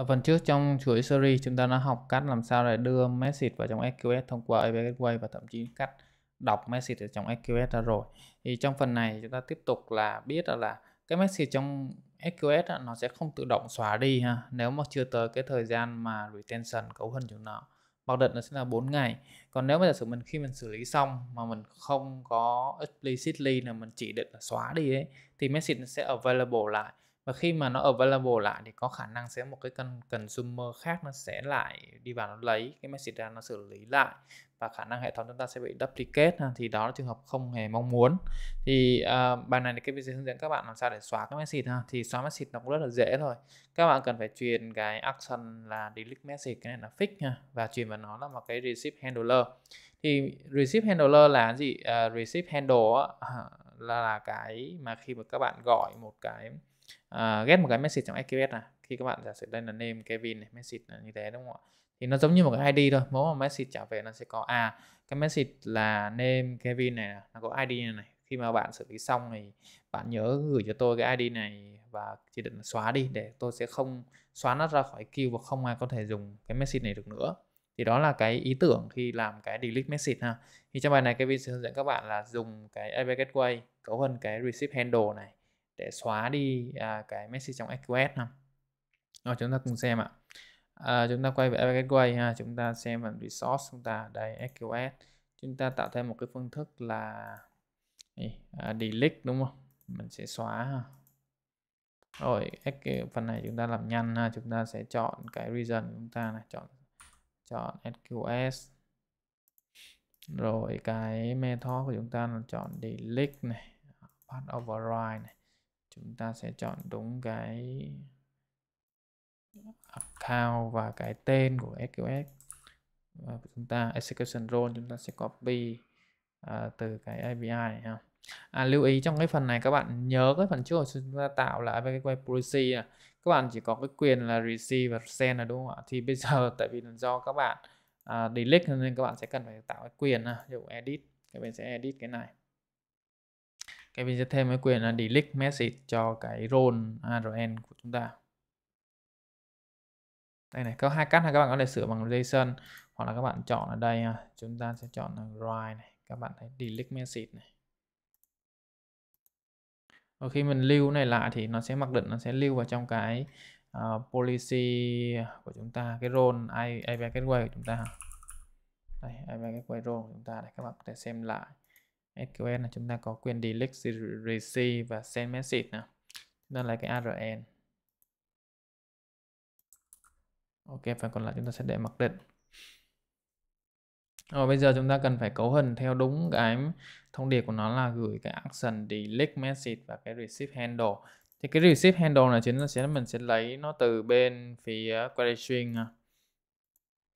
Ở phần trước trong chuỗi series chúng ta đã học cách làm sao để đưa message vào trong SQS thông qua API Gateway và thậm chí cách đọc message ở trong SQS ra rồi. Thì trong phần này chúng ta tiếp tục là biết là, là cái message trong SQS nó sẽ không tự động xóa đi ha nếu mà chưa tới cái thời gian mà retention cấu hình chúng nó mặc định nó sẽ là 4 ngày còn nếu mà giả sử mình khi mình xử lý xong mà mình không có explicitly là mình chỉ định là xóa đi ấy thì message nó sẽ available lại và khi mà nó available lại thì có khả năng sẽ một cái cần consumer khác nó sẽ lại đi vào nó lấy cái message ra nó xử lý lại và khả năng hệ thống chúng ta sẽ bị duplicate thì đó là trường hợp không hề mong muốn thì uh, bài này thì cái video hướng dẫn các bạn làm sao để xóa cái message ha thì xóa message nó cũng rất là dễ thôi các bạn cần phải truyền cái action là delete message cái này là fix ha và truyền vào nó là một cái receive handler thì receive handler là gì uh, receive handle uh, là, là cái mà khi mà các bạn gọi một cái uh, à, get một cái message trong SQS là khi các bạn giả sử đây là name Kevin này message là như thế đúng không ạ thì nó giống như một cái ID thôi mỗi một message trả về nó sẽ có à cái message là name Kevin này nó có ID này, này. khi mà bạn xử lý xong thì bạn nhớ gửi cho tôi cái ID này và chỉ định xóa đi để tôi sẽ không xóa nó ra khỏi queue và không ai có thể dùng cái message này được nữa thì đó là cái ý tưởng khi làm cái delete message ha thì trong bài này Kevin sẽ hướng dẫn các bạn là dùng cái IP gateway cấu hơn cái receive handle này để xóa đi à, cái message trong SQS ha. Rồi chúng ta cùng xem ạ. À, chúng ta quay về App Gateway ha, chúng ta xem phần resource chúng ta đây SQS. Chúng ta tạo thêm một cái phương thức là à, delete đúng không? Mình sẽ xóa ha. Rồi phần này chúng ta làm nhanh ha, chúng ta sẽ chọn cái region chúng ta này, chọn chọn SQS. Rồi cái method của chúng ta là chọn delete này, path override này chúng ta sẽ chọn đúng cái account và cái tên của SQS và chúng ta execution role chúng ta sẽ copy uh, từ cái API này ha. À, lưu ý trong cái phần này các bạn nhớ cái phần trước chúng ta tạo là API policy à. các bạn chỉ có cái quyền là receive và send là đúng không ạ thì bây giờ tại vì là do các bạn uh, delete nên các bạn sẽ cần phải tạo cái quyền ví dụ edit các bạn sẽ edit cái này cái mình sẽ thêm cái quyền là delete message cho cái role ARN của chúng ta đây này có hai cách là các bạn có thể sửa bằng JSON hoặc là các bạn chọn ở đây chúng ta sẽ chọn là write này các bạn thấy delete message này và khi mình lưu này lại thì nó sẽ mặc định nó sẽ lưu vào trong cái uh, policy của chúng ta cái role API gateway của chúng ta đây API gateway role của chúng ta đây các bạn có thể xem lại SQL là chúng ta có quyền delete, receive và send message nào. Chúng là cái ARN. Ok, phần còn lại chúng ta sẽ để mặc định. Rồi bây giờ chúng ta cần phải cấu hình theo đúng cái thông điệp của nó là gửi cái action delete message và cái receive handle. Thì cái receive handle này chính là sẽ mình sẽ lấy nó từ bên phía query string.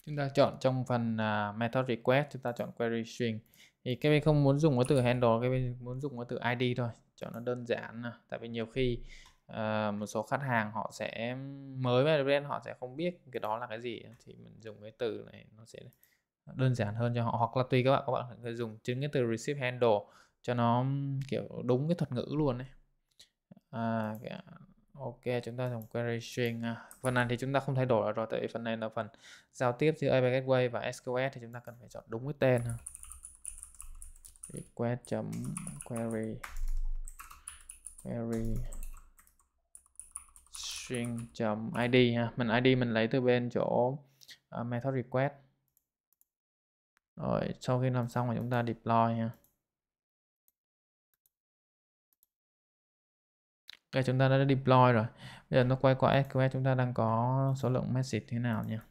Chúng ta chọn trong phần à, method request chúng ta chọn query string thì cái bên không muốn dùng cái từ handle cái bên muốn dùng cái từ id thôi cho nó đơn giản tại vì nhiều khi uh, một số khách hàng họ sẽ mới với brand họ sẽ không biết cái đó là cái gì thì mình dùng cái từ này nó sẽ đơn giản hơn cho họ hoặc là tùy các bạn các bạn có thể dùng chính cái từ receive handle cho nó kiểu đúng cái thuật ngữ luôn đấy à, ok chúng ta dùng query string à. phần này thì chúng ta không thay đổi rồi tại vì phần này là phần giao tiếp giữa API Gateway và SQS thì chúng ta cần phải chọn đúng cái tên ha request query query string id ha mình id mình lấy từ bên chỗ uh, method request rồi sau khi làm xong thì chúng ta deploy ha Ok chúng ta đã deploy rồi bây giờ nó quay qua SQL chúng ta đang có số lượng message thế nào nha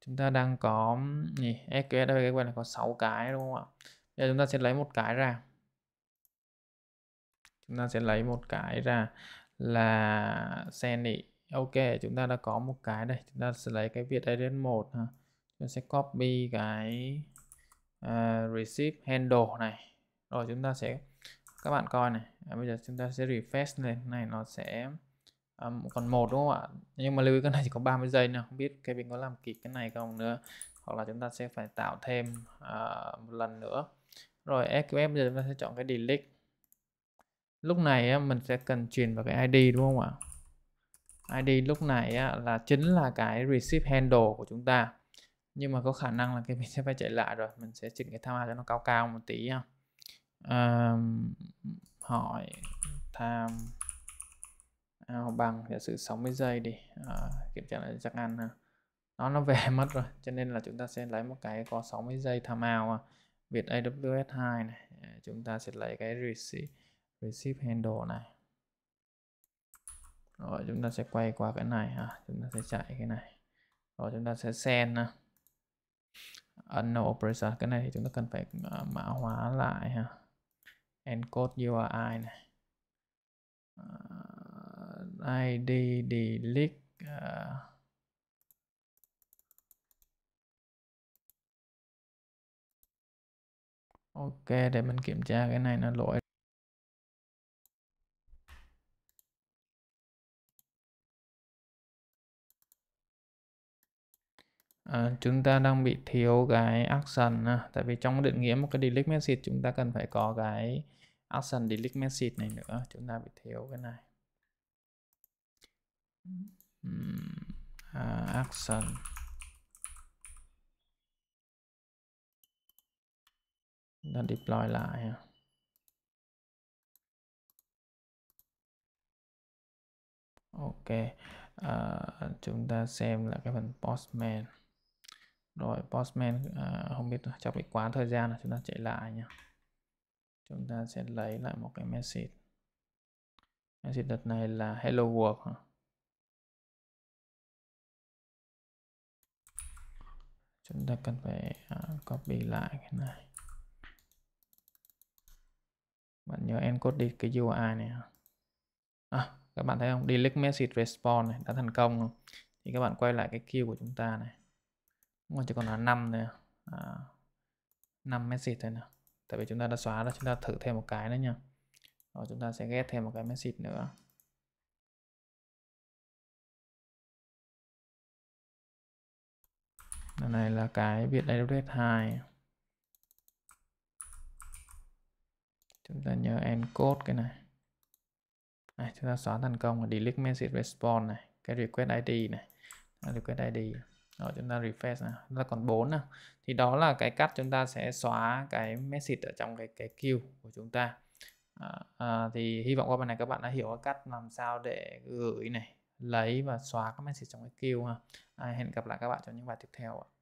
chúng ta đang có gì SQL đây quay là có 6 cái đúng không ạ Giờ chúng ta sẽ lấy một cái ra. Chúng ta sẽ lấy một cái ra là Sandy. Ok, chúng ta đã có một cái đây. Chúng ta sẽ lấy cái Việt address một, ha. Chúng ta sẽ copy cái uh, à, receive handle này. Rồi chúng ta sẽ các bạn coi này. À, bây giờ chúng ta sẽ refresh lên này nó sẽ um, còn một đúng không ạ? Nhưng mà lưu ý cái này chỉ có 30 giây nào, không biết cái Kevin có làm kịp cái này không nữa hoặc là chúng ta sẽ phải tạo thêm uh, một lần nữa rồi SQF giờ chúng ta sẽ chọn cái delete lúc này á mình sẽ cần truyền vào cái ID đúng không ạ ID lúc này á là chính là cái receive handle của chúng ta nhưng mà có khả năng là cái mình sẽ phải chạy lại rồi mình sẽ chỉnh cái timeout cho nó cao cao một tí nha um, hỏi tham à, bằng giả sử 60 giây đi à, kiểm tra lại chắc ăn ha nó nó về mất rồi cho nên là chúng ta sẽ lấy một cái có 60 giây timeout à. Việt AWS 2 này à, chúng ta sẽ lấy cái receive receive handle này rồi chúng ta sẽ quay qua cái này ha chúng ta sẽ chạy cái này rồi chúng ta sẽ send ha. unknown operator cái này thì chúng ta cần phải ờ, mã hóa lại ha encode URI này uh, ờ, ID delete uh, ok để mình kiểm tra cái này nó lỗi À, chúng ta đang bị thiếu cái action à, tại vì trong định nghĩa một cái delete message chúng ta cần phải có cái action delete message này nữa chúng ta bị thiếu cái này à, action ta deploy lại ok à, chúng ta xem là cái phần postman rồi postman à, không biết trong bị quá thời gian là chúng ta chạy lại nhá chúng ta sẽ lấy lại một cái message message đợt này là hello world hả? chúng ta cần phải uh, copy lại cái này bạn nhớ encode đi cái UI này à, các bạn thấy không delete message response này đã thành công rồi. thì các bạn quay lại cái queue của chúng ta này còn chỉ còn là 5 này, à, 5 à, message thôi nè tại vì chúng ta đã xóa rồi chúng ta thử thêm một cái nữa nha rồi chúng ta sẽ ghét thêm một cái message nữa Lần này là cái Việt Address 2 chúng ta nhớ encode cái này này chúng ta xóa thành công và delete message response này cái request id này request id rồi chúng ta refresh nào chúng ta còn 4 nào thì đó là cái cắt chúng ta sẽ xóa cái message ở trong cái cái queue của chúng ta à, à, thì hy vọng qua bài này các bạn đã hiểu cái cách làm sao để gửi này lấy và xóa các message trong cái queue ha à, hẹn gặp lại các bạn trong những bài tiếp theo ạ